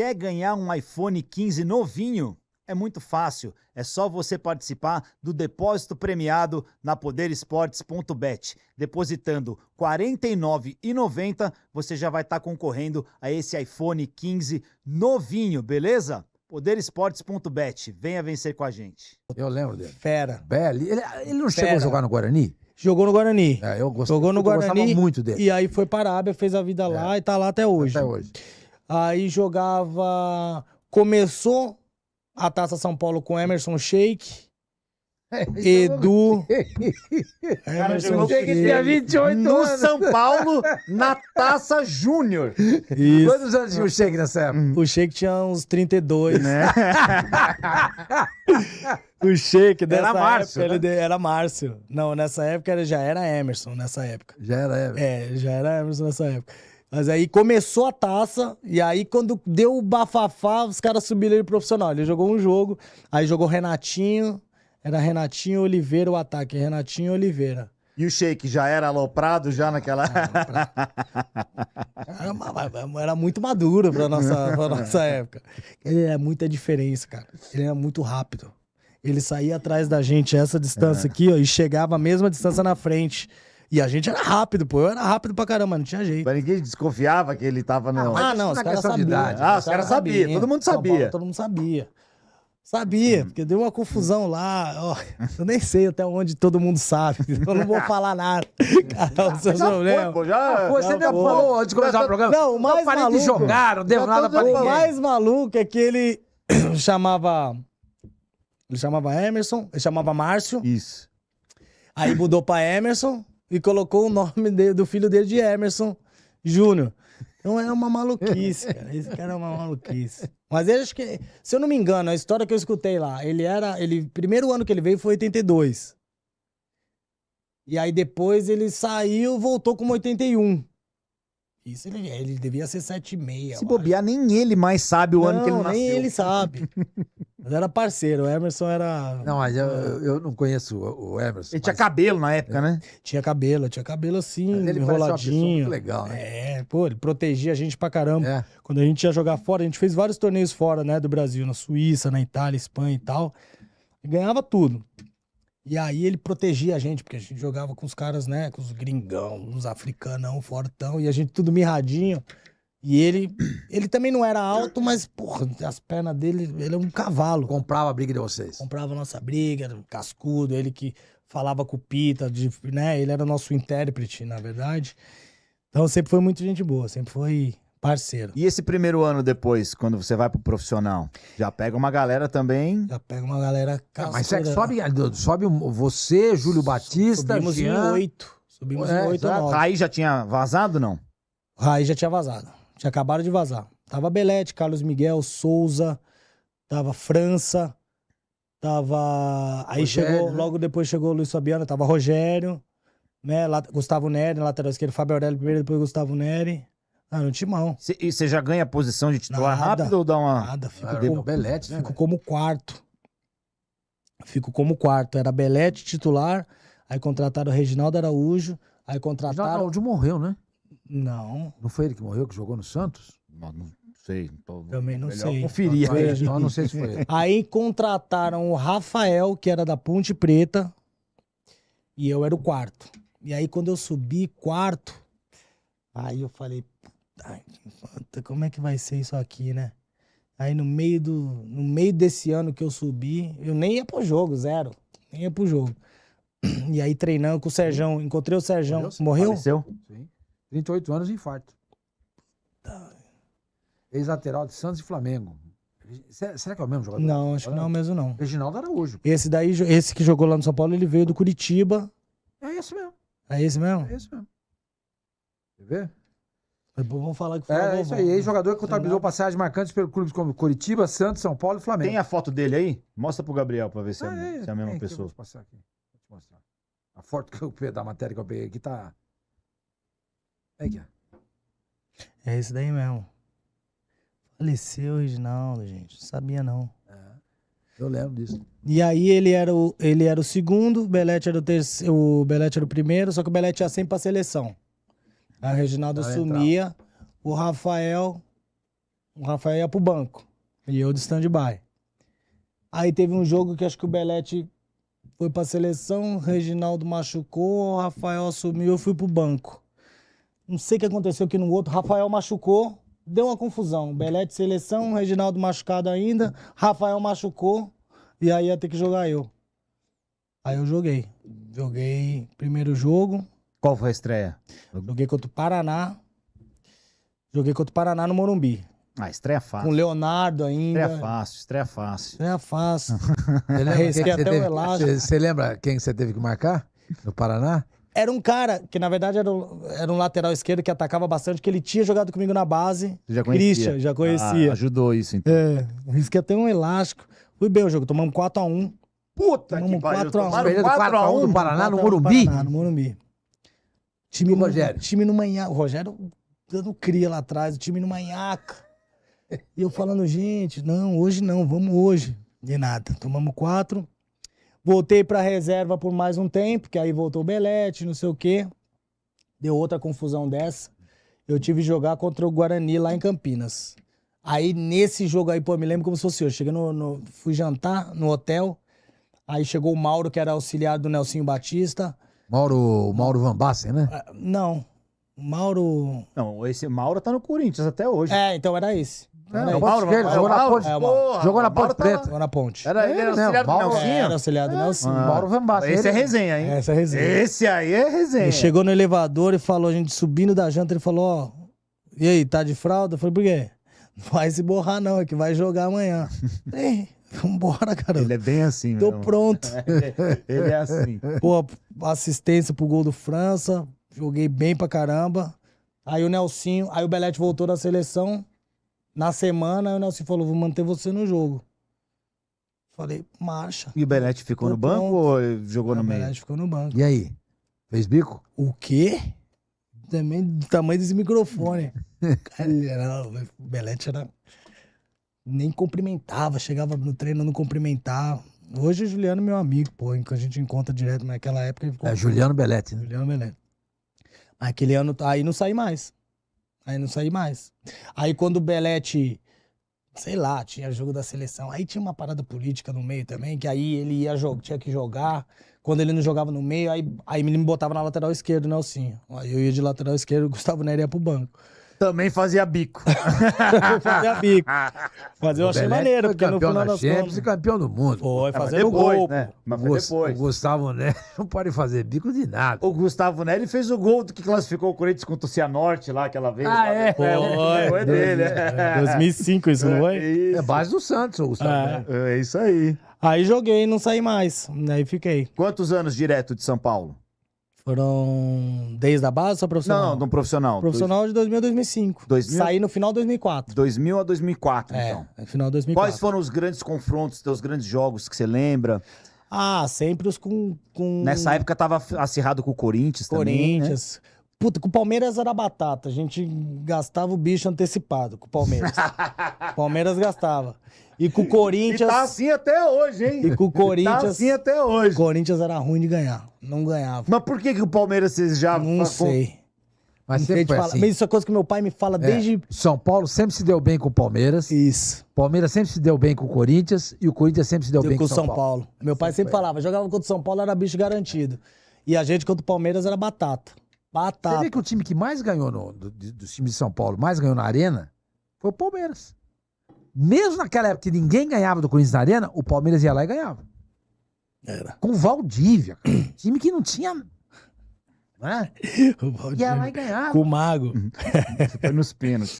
Quer ganhar um iPhone 15 novinho? É muito fácil, é só você participar do depósito premiado na poderesportes.bet. Depositando R$ 49,90, você já vai estar tá concorrendo a esse iPhone 15 novinho, beleza? Poderesportes.bet, venha vencer com a gente. Eu lembro dele. Fera. Belli. Ele, ele não Fera. chegou a jogar no Guarani? Jogou no Guarani. É, eu gostava, Jogou no Guarani, gostava muito dele. E aí foi para a Arábia, fez a vida é. lá e está lá até hoje. Até hoje. Aí jogava. Começou a Taça São Paulo com Emerson Sheik. É, é Edu. Emerson Sheik tinha 28 no anos. São Paulo, na Taça Júnior. Quantos anos tinha o Sheik nessa época? O Sheik tinha uns 32, né? o Sheik dessa era Márcio, época, né? era Márcio. Não, nessa época já era Emerson, nessa época. Já era Emerson. É, já era Emerson nessa época. Mas aí começou a taça, e aí quando deu o bafafá, os caras subiram ele profissional. Ele jogou um jogo, aí jogou Renatinho, era Renatinho Oliveira o ataque, é Renatinho Oliveira. E o Sheik já era aloprado já naquela. era, ah, era muito maduro pra nossa, pra nossa época. Ele era é muita diferença, cara. Ele era muito rápido. Ele saía atrás da gente essa distância é. aqui, ó, e chegava a mesma distância na frente. E a gente era rápido, pô. Eu era rápido pra caramba, não tinha jeito. Mas ninguém desconfiava que ele tava no. Ah, não, os caras é sabiam. Ah, os caras é sabiam. Todo mundo sabia. Paulo, todo mundo sabia. Sabia, hum. porque deu uma confusão lá. eu nem sei até onde todo mundo sabe. Eu não vou falar nada. Cara, os seus problemas. Pô, já, ah, Pô, você já falou antes de começar já, o tá- programa. Não, o mais não parei maluco. de jogar, não devo nada pra ninguém. O mais maluco é que ele chamava. Ele chamava Emerson, ele chamava Márcio. Isso. Aí mudou pra Emerson e colocou o nome de, do filho dele de Emerson Júnior. Então é uma maluquice, cara. Esse cara é uma maluquice. Mas eu acho que, se eu não me engano, a história que eu escutei lá, ele era. Ele, primeiro ano que ele veio foi 82. E aí depois ele saiu, voltou com 81. Isso ele, é, ele devia ser 7,6. Se bobear, nem ele mais sabe o não, ano que ele nasceu. Nem ele sabe. mas era parceiro, o Emerson era. Não, mas eu, eu não conheço o Emerson. Ele tinha cabelo na época, né? Tinha cabelo, tinha cabelo assim, ele enroladinho. Uma legal, né? É, pô, ele protegia a gente pra caramba. É. Quando a gente ia jogar fora, a gente fez vários torneios fora, né, do Brasil, na Suíça, na Itália, Espanha e tal. E ganhava tudo. E aí ele protegia a gente, porque a gente jogava com os caras, né? Com os gringão, os africanão, fortão, e a gente tudo mirradinho. E ele, ele também não era alto, mas, porra, as pernas dele, ele é um cavalo. Comprava a briga de vocês. Comprava a nossa briga, cascudo, ele que falava com o Pita, de, né? Ele era nosso intérprete, na verdade. Então sempre foi muito gente boa, sempre foi Parceiro. E esse primeiro ano depois, quando você vai pro profissional, já pega uma galera também. Já pega uma galera ah, cascuda. Mas que sobe, sobe você, Júlio Batista, Subimos Jean. em oito. Subimos é, em oito ou Raí já tinha vazado, não? Raí já tinha vazado. Tinha acabado de vazar. Tava Belete, Carlos Miguel, Souza, tava França, tava... Aí Rogério, chegou, né? logo depois chegou o Luiz Fabiano, tava Rogério, né? Gustavo Neri, lateral esquerdo, Fábio Aurélio primeiro, depois Gustavo Neri. Ah, no timão. Cê, e você já ganha a posição de titular nada, rápido ou dá uma. Nada, fico, era como, Belete, né, fico como quarto. Fico como quarto. Era Belete titular, aí contrataram o Reginaldo Araújo, aí contrataram. O Araújo morreu, né? Não. Não foi ele que morreu, que jogou no Santos? Não, não sei. Então, Também não sei. Conferir. Não, então não sei se foi ele. Aí contrataram o Rafael, que era da Ponte Preta, e eu era o quarto. E aí, quando eu subi quarto, aí eu falei, como é que vai ser isso aqui, né? Aí no meio, do, no meio desse ano que eu subi, eu nem ia pro jogo, zero. Nem ia pro jogo. E aí treinando com o Serjão, encontrei o Serjão. Morreu? Morreu? Faleceu. Sim. 38 anos de infarto. Tá. Ex-lateral de Santos e Flamengo. Será que é o mesmo jogador? Não, acho que não é o mesmo não. Reginaldo Araújo. Esse daí, esse que jogou lá no São Paulo, ele veio do Curitiba. É esse mesmo. É esse mesmo? É esse mesmo. Quer ver? Depois vão falar que foi É, é isso aí. Né? jogador que contabilizou passagens marcantes pelo clubes como Curitiba, Santos, São Paulo e Flamengo. Tem a foto dele aí? Mostra pro Gabriel pra ver se, é, ah, é, se é a mesma é, pessoa. Vou passar aqui. Vou te mostrar. A foto que eu peguei da matéria que eu peguei aqui tá. É aqui, É esse daí mesmo. Faleceu o Reginaldo, gente. Não sabia não. É. Eu lembro disso. E aí ele era o, ele era o segundo, Belete era o terceiro, o Belete era o primeiro, só que o Belete ia sempre pra seleção. Aí o Reginaldo Ela sumia, entrava. o Rafael, o Rafael ia pro banco. E eu de stand-by. Aí teve um jogo que acho que o Belete foi pra seleção, o Reginaldo machucou, o Rafael assumiu, eu fui pro banco. Não sei o que aconteceu aqui no outro, Rafael machucou, deu uma confusão. Belete seleção, Reginaldo machucado ainda, Rafael machucou, e aí ia ter que jogar eu. Aí eu joguei. Joguei primeiro jogo, qual foi a estreia? Joguei contra o Paraná. Joguei contra o Paraná no Morumbi. Ah, estreia fácil. Com o Leonardo ainda. Estreia fácil, estreia fácil. Estreia fácil. Você lembra, quem até teve, o elástico. Você, você lembra quem você teve que marcar no Paraná? Era um cara que, na verdade, era um, era um lateral esquerdo que atacava bastante, que ele tinha jogado comigo na base. Você já conhecia. Christian, já conhecia. Ah, ajudou isso, então. É, risquei até um elástico. Fui bem o jogo, tomamos 4x1. Puta tomamos que pariu, 4 a 1. 4 1 do Paraná no Morumbi? Paraná, no Morumbi. Time no, Rogério. Time no manhaca. O Rogério dando cria lá atrás, o time no manhaca. E eu falando, gente, não, hoje não, vamos hoje. De nada. Tomamos quatro. Voltei pra reserva por mais um tempo, que aí voltou o Belete, não sei o quê. Deu outra confusão dessa. Eu tive que jogar contra o Guarani lá em Campinas. Aí nesse jogo aí, pô, me lembro como se fosse eu. Cheguei no, no, Fui jantar no hotel. Aí chegou o Mauro, que era auxiliar do Nelsinho Batista. Mauro, Mauro Van Bassen, né? Ah, não. Mauro. Não, esse Mauro tá no Corinthians até hoje. É, então era esse. É, o Mauro esquerdo, jogou na ponte. é, Mauro. Jogou na ponte tá preta. na ponte. Era ele, era o auxiliar do Mauro. É, Nelsinho. era ah, ah. Mauro Van Basten. Esse é resenha, hein? Essa é resenha. Esse aí é resenha. Ele chegou no elevador e falou, a gente subindo da janta, ele falou, ó, e aí, tá de fralda? Eu falei, por quê? Não vai se borrar não, é que vai jogar amanhã. Ei, Vambora, cara. Ele é bem assim, Tô mesmo. pronto. É, ele é assim. Pô, assistência pro gol do França. Joguei bem pra caramba. Aí o Nelsinho, aí o Belete voltou da seleção. Na semana, aí o Nelsinho falou: vou manter você no jogo. Falei, marcha. E o Belete ficou Tô no pronto. banco ou jogou aí no meio? O Belete ficou no banco. E aí? Fez bico? O quê? Também do tamanho desse microfone. o Belete era nem cumprimentava, chegava no treino não cumprimentava. Hoje o Juliano é meu amigo, pô, que a gente encontra direto naquela época. É Juliano Belletti, né? Juliano Belletti. Aquele ano tá, aí não saí mais. Aí não saí mais. Aí quando o Belletti, sei lá, tinha jogo da seleção, aí tinha uma parada política no meio também, que aí ele ia jogar, tinha que jogar. Quando ele não jogava no meio, aí, aí ele me botava na lateral esquerda, né, Nelsinho. Aí eu ia de lateral esquerdo, o Gustavo Nery ia pro banco. Também fazia bico. fazia bico. fazer eu achei maneiro, porque no final das Champions e campeão do mundo. Foi, ah, fazer o gol. Né? Mas foi depois. O Gustavo Neri né, não pode fazer bico de nada. O Gustavo Neri né, fez o gol do que classificou o Corinthians contra o Cianorte lá, aquela vez. Ah, é? Foi. É, foi dele. 2005 é. é, isso, não foi? É, é base do Santos, o Gustavo é. Né. É isso aí. Aí joguei e não saí mais. Aí fiquei. Quantos anos direto de São Paulo? Foram desde a base ou profissional? Não, não, do profissional. Profissional dois... de 2000 a 2005. 2000... Saí no final de 2004. 2000 a 2004, é, então. É, final de 2004. Quais foram os grandes confrontos, os grandes jogos que você lembra? Ah, sempre os com, com... Nessa época tava acirrado com o Corinthians, Corinthians também, né? Puta, com o Palmeiras era batata. A gente gastava o bicho antecipado com o Palmeiras. Palmeiras gastava. E com o Corinthians. E tá assim até hoje, hein? E com o tá Corinthians. Tá assim até hoje. O Corinthians era ruim de ganhar. Não ganhava. Mas por que, que o Palmeiras vocês já. Não sei. Mas sempre foi fala, assim. Mas isso é coisa que meu pai me fala é. desde. São Paulo sempre se deu bem com o Palmeiras. Isso. Palmeiras sempre se deu bem com o Corinthians e o Corinthians sempre se deu, deu bem com o São, São Paulo. Paulo. Meu pai sempre, sempre falava, jogava contra o São Paulo era bicho garantido. E a gente contra o Palmeiras era batata. Batata. Você vê que o time que mais ganhou no, do, dos times de São Paulo, mais ganhou na arena, foi o Palmeiras. Mesmo naquela época que ninguém ganhava do Corinthians na arena, o Palmeiras ia lá e ganhava. Era. Com Valdívia, time que não tinha. Né? O Valdívia. Ia lá e ganhava. Com o Mago. Uhum. Foi nos pênaltis.